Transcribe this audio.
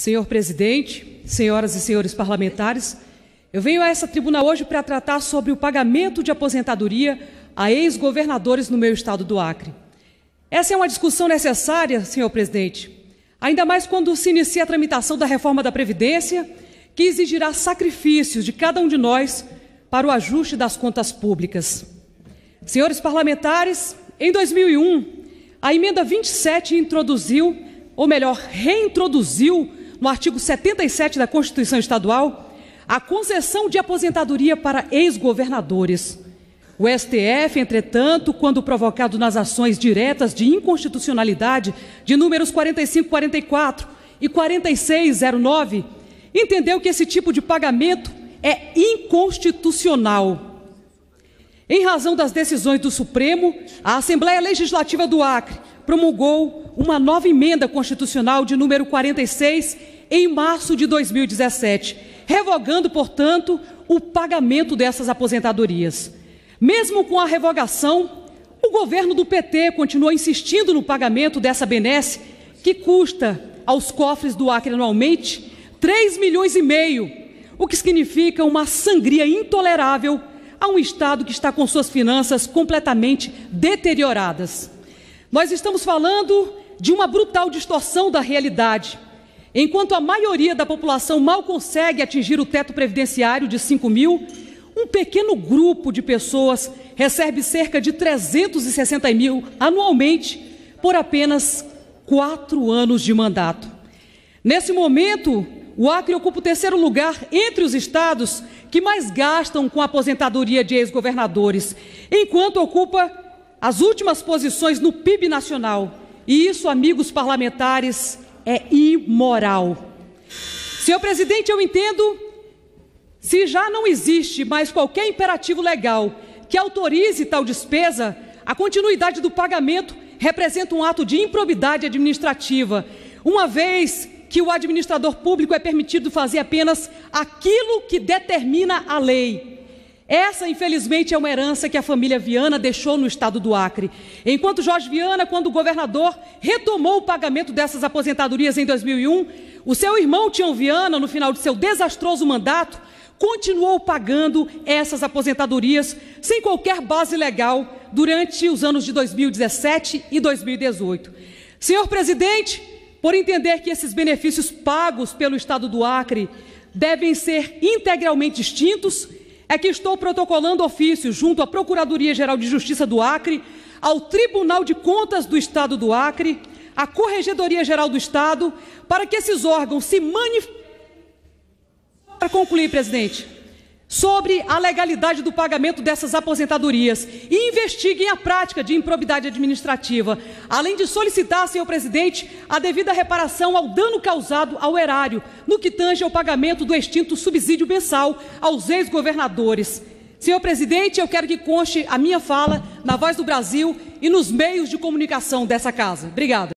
Senhor presidente, senhoras e senhores parlamentares, eu venho a essa tribuna hoje para tratar sobre o pagamento de aposentadoria a ex-governadores no meu estado do Acre. Essa é uma discussão necessária, senhor presidente, ainda mais quando se inicia a tramitação da reforma da Previdência, que exigirá sacrifícios de cada um de nós para o ajuste das contas públicas. Senhores parlamentares, em 2001, a emenda 27 introduziu, ou melhor, reintroduziu, no artigo 77 da Constituição Estadual, a concessão de aposentadoria para ex-governadores. O STF, entretanto, quando provocado nas ações diretas de inconstitucionalidade de números 4544 e 4609, entendeu que esse tipo de pagamento é inconstitucional. Em razão das decisões do Supremo, a Assembleia Legislativa do Acre promulgou uma nova emenda constitucional de número 46 em março de 2017, revogando, portanto, o pagamento dessas aposentadorias. Mesmo com a revogação, o governo do PT continua insistindo no pagamento dessa benesse, que custa aos cofres do Acre anualmente 3 milhões e meio, o que significa uma sangria intolerável a um Estado que está com suas finanças completamente deterioradas. Nós estamos falando de uma brutal distorção da realidade. Enquanto a maioria da população mal consegue atingir o teto previdenciário de 5 mil, um pequeno grupo de pessoas recebe cerca de 360 mil anualmente por apenas quatro anos de mandato. Nesse momento, o Acre ocupa o terceiro lugar entre os estados que mais gastam com a aposentadoria de ex-governadores, enquanto ocupa as últimas posições no PIB nacional. E isso, amigos parlamentares, é imoral. Senhor presidente, eu entendo se já não existe mais qualquer imperativo legal que autorize tal despesa, a continuidade do pagamento representa um ato de improbidade administrativa, uma vez que o administrador público é permitido fazer apenas aquilo que determina a lei. Essa, infelizmente, é uma herança que a família Viana deixou no estado do Acre. Enquanto Jorge Viana, quando governador, retomou o pagamento dessas aposentadorias em 2001, o seu irmão Tião Viana, no final de seu desastroso mandato, continuou pagando essas aposentadorias sem qualquer base legal durante os anos de 2017 e 2018. Senhor presidente, por entender que esses benefícios pagos pelo Estado do Acre devem ser integralmente extintos, é que estou protocolando ofício junto à Procuradoria-Geral de Justiça do Acre, ao Tribunal de Contas do Estado do Acre, à Corregedoria-Geral do Estado, para que esses órgãos se manifestem. Para concluir, presidente sobre a legalidade do pagamento dessas aposentadorias e investiguem a prática de improbidade administrativa, além de solicitar, senhor presidente, a devida reparação ao dano causado ao erário, no que tange ao pagamento do extinto subsídio mensal aos ex-governadores. Senhor presidente, eu quero que conste a minha fala na Voz do Brasil e nos meios de comunicação dessa casa. Obrigada.